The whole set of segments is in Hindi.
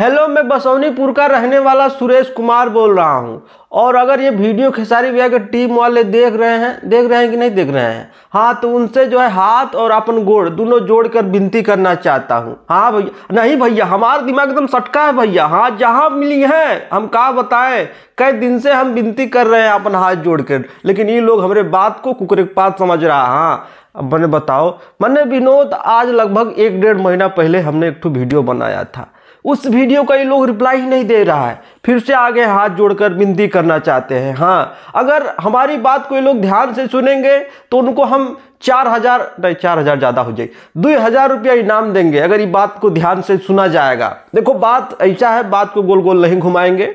हेलो मैं बसौनीपुर का रहने वाला सुरेश कुमार बोल रहा हूँ और अगर ये वीडियो खेसारी भैया के टीम वाले देख रहे हैं देख रहे हैं कि नहीं देख रहे हैं हाँ तो उनसे जो है हाथ और अपन गोड़ दोनों जोड़कर विनती करना चाहता हूँ हाँ भैया नहीं भैया हमारा दिमाग एकदम सटका है भैया हाँ जहाँ मिली है हम कहा बताएं कई दिन से हम विनती कर रहे हैं अपन हाथ जोड़कर लेकिन ये लोग हमारे बात को कुकरे पात समझ रहा हाँ अब मैंने बताओ मैंने विनोद आज लगभग एक डेढ़ महीना पहले हमने एक वीडियो बनाया था उस वीडियो का ये लोग रिप्लाई ही नहीं दे रहा है फिर से आगे हाथ जोड़कर विनती करना चाहते हैं हाँ अगर हमारी बात को ये लोग ध्यान से सुनेंगे तो उनको हम चार हज़ार नहीं चार हज़ार ज़्यादा हो जाए दो हज़ार रुपया इनाम देंगे अगर ये बात को ध्यान से सुना जाएगा देखो बात ऐसा है बात को गोल गोल नहीं घुमाएंगे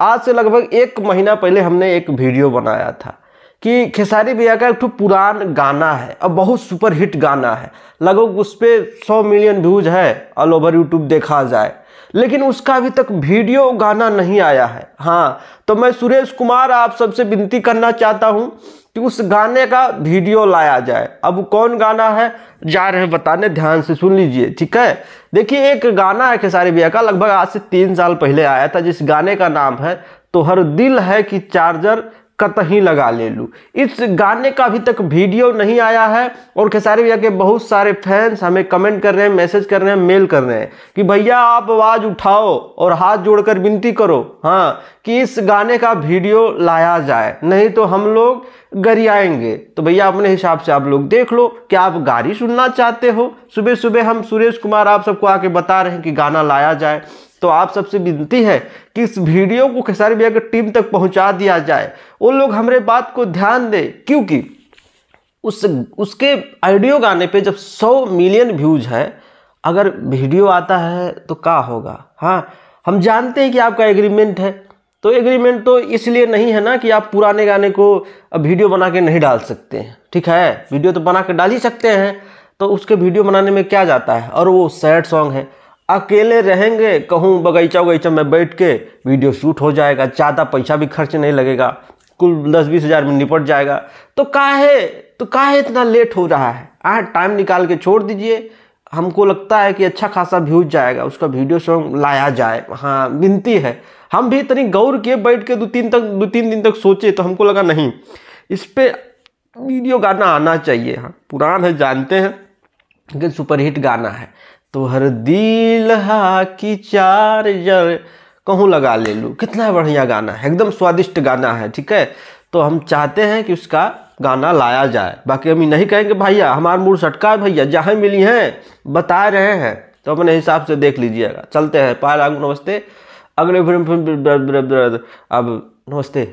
आज से लगभग एक महीना पहले हमने एक वीडियो बनाया था कि खेसारी भैया का एक तो पुरान गाना है और बहुत सुपर हिट गाना है लगभग उस पर सौ मिलियन व्यूज है ऑल ओवर यूट्यूब देखा जाए लेकिन उसका अभी तक वीडियो गाना नहीं आया है हाँ तो मैं सुरेश कुमार आप सबसे विनती करना चाहता हूँ कि उस गाने का वीडियो लाया जाए अब कौन गाना है जा रहे हैं बताने ध्यान से सुन लीजिए ठीक है देखिए एक गाना है खेसारी भैया का लगभग आज से तीन साल पहले आया था जिस गाने का नाम है तो हर दिल है कि चार्जर कतही लगा ले लूँ इस गाने का अभी तक वीडियो नहीं आया है और खेसारी भैया के बहुत सारे फैंस हमें कमेंट कर रहे हैं मैसेज कर रहे हैं मेल कर रहे हैं कि भैया आप आवाज़ उठाओ और हाथ जोड़कर विनती करो हाँ कि इस गाने का वीडियो लाया जाए नहीं तो हम लोग गरियाएंगे तो भैया अपने हिसाब से आप लोग देख लो कि आप गाड़ी सुनना चाहते हो सुबह सुबह हम सुरेश कुमार आप सबको आके बता रहे हैं कि गाना लाया जाए तो आप सबसे विनती है कि इस वीडियो को खेसारी भैया के टीम तक पहुंचा दिया जाए वो लोग हमारे बात को ध्यान दें क्योंकि उस उसके ऑडियो गाने पे जब 100 मिलियन व्यूज है अगर वीडियो आता है तो क्या होगा हाँ हम जानते हैं कि आपका एग्रीमेंट है तो एग्रीमेंट तो इसलिए नहीं है ना कि आप पुराने गाने को वीडियो बना के नहीं डाल सकते हैं ठीक है वीडियो तो बना के डाल ही सकते हैं तो उसके वीडियो बनाने में क्या जाता है और वो सैड सॉन्ग है अकेले रहेंगे कहूँ बगीचा वगैचा में बैठ के वीडियो शूट हो जाएगा ज़्यादा पैसा भी खर्च नहीं लगेगा कुल दस बीस हज़ार में निपट जाएगा तो काहे तो काहे इतना लेट हो रहा है आ टाइम निकाल के छोड़ दीजिए हमको लगता है कि अच्छा खासा व्यूज जाएगा उसका वीडियो सॉन्ग लाया जाए हाँ विनती है हम भी इतनी गौर किए बैठ के दो तीन तक दो तीन दिन तक सोचे तो हमको लगा नहीं इस पर वीडियो गाना आना चाहिए हाँ पुरान है जानते हैं लेकिन सुपरहिट गाना है तो हर दिल हा की चार जर कहूँ लगा ले लूँ कितना बढ़िया गाना है एकदम स्वादिष्ट गाना है ठीक है तो हम चाहते हैं कि उसका गाना लाया जाए बाकी हम नहीं कहेंगे भैया हमारा मूड सटका है भैया जहाँ मिली हैं बता रहे हैं तो अपने हिसाब से देख लीजिएगा चलते हैं पाए आगू नमस्ते अगले फिल्म फिल्म अब नमस्ते